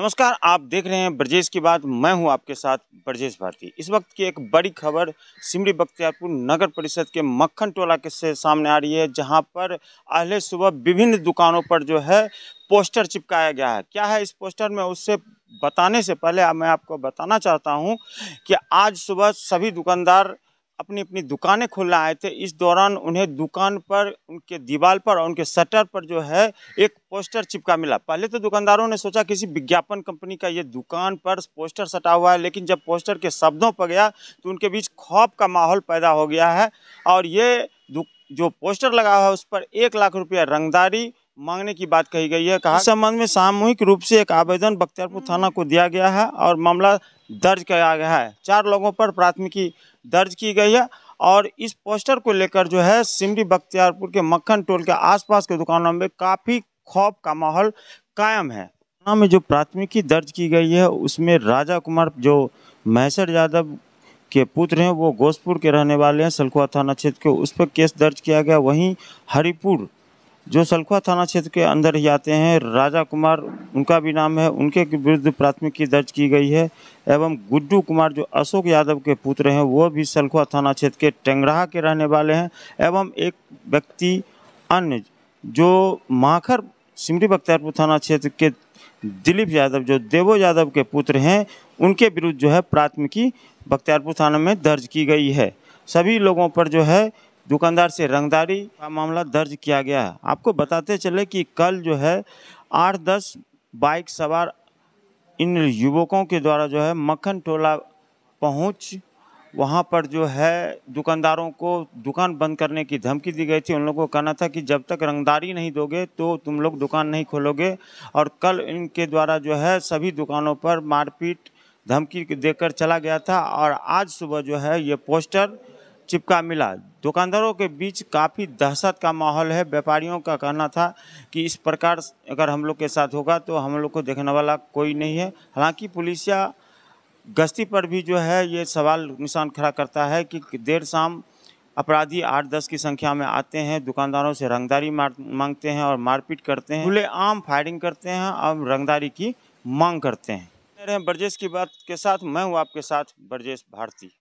नमस्कार आप देख रहे हैं ब्रजेश की बात मैं हूं आपके साथ ब्रजेश भारती इस वक्त की एक बड़ी खबर सिमरी बख्तियारपुर नगर परिषद के मक्खन टोला के से सामने आ रही है जहां पर अहले सुबह विभिन्न दुकानों पर जो है पोस्टर चिपकाया गया है क्या है इस पोस्टर में उससे बताने से पहले मैं आपको बताना चाहता हूँ कि आज सुबह सभी दुकानदार अपनी अपनी दुकानें खोलने आए थे इस दौरान उन्हें दुकान पर उनके दीवार पर और उनके शटर पर जो है एक पोस्टर चिपका मिला पहले तो दुकानदारों ने सोचा किसी विज्ञापन कंपनी का ये दुकान पर पोस्टर सटा हुआ है लेकिन जब पोस्टर के शब्दों पर गया तो उनके बीच खौफ का माहौल पैदा हो गया है और ये जो पोस्टर लगा हुआ है उस पर एक लाख रुपया रंगदारी मांगने की बात कही गई है कहा संबंध में सामूहिक रूप से एक आवेदन बख्तियारपुर थाना को दिया गया है और मामला दर्ज किया गया है चार लोगों पर प्राथमिकी दर्ज की गई है और इस पोस्टर को लेकर जो है सिमरी बख्तियारपुर के मक्खन टोल के आसपास के दुकानों में काफ़ी खौफ का माहौल कायम है में जो प्राथमिकी दर्ज की गई है उसमें राजा कुमार जो महेश्वर यादव के पुत्र हैं वो गोसपुर के रहने वाले हैं सलखुआ थाना क्षेत्र के उस पर केस दर्ज किया गया वहीं हरिपुर जो सलखुआ थाना क्षेत्र के अंदर ही आते हैं राजा कुमार उनका भी नाम है उनके विरुद्ध प्राथमिकी दर्ज की गई है एवं गुड्डू कुमार जो अशोक यादव के पुत्र हैं वो भी सलखुआ थाना क्षेत्र के टेंगराहा के रहने वाले हैं एवं एक व्यक्ति अन्य जो माखर सिमरी बख्तियारपुर थाना क्षेत्र के दिलीप यादव जो देवो यादव के पुत्र हैं उनके विरुद्ध जो है प्राथमिकी बख्तियारपुर थाना में दर्ज की गई है सभी लोगों पर जो है दुकानदार से रंगदारी का मामला दर्ज किया गया है आपको बताते चले कि कल जो है आठ दस बाइक सवार इन युवकों के द्वारा जो है मक्खन टोला पहुँच वहाँ पर जो है दुकानदारों को दुकान बंद करने की धमकी दी गई थी उन लोगों को कहना था कि जब तक रंगदारी नहीं दोगे तो तुम लोग दुकान नहीं खोलोगे और कल इनके द्वारा जो है सभी दुकानों पर मारपीट धमकी देकर चला गया था और आज सुबह जो है ये पोस्टर चिपका मिला दुकानदारों के बीच काफ़ी दहशत का माहौल है व्यापारियों का कहना था कि इस प्रकार अगर हम लोग के साथ होगा तो हम लोग को देखने वाला कोई नहीं है हालांकि पुलिसिया गश्ती पर भी जो है ये सवाल निशान खड़ा करता है कि देर शाम अपराधी आठ दस की संख्या में आते हैं दुकानदारों से रंगदारी मांगते हैं और मारपीट करते हैं खुले आम फायरिंग करते हैं और रंगदारी की मांग करते हैं ब्रजेश की बात के साथ मैं हूँ आपके साथ ब्रजेश भारती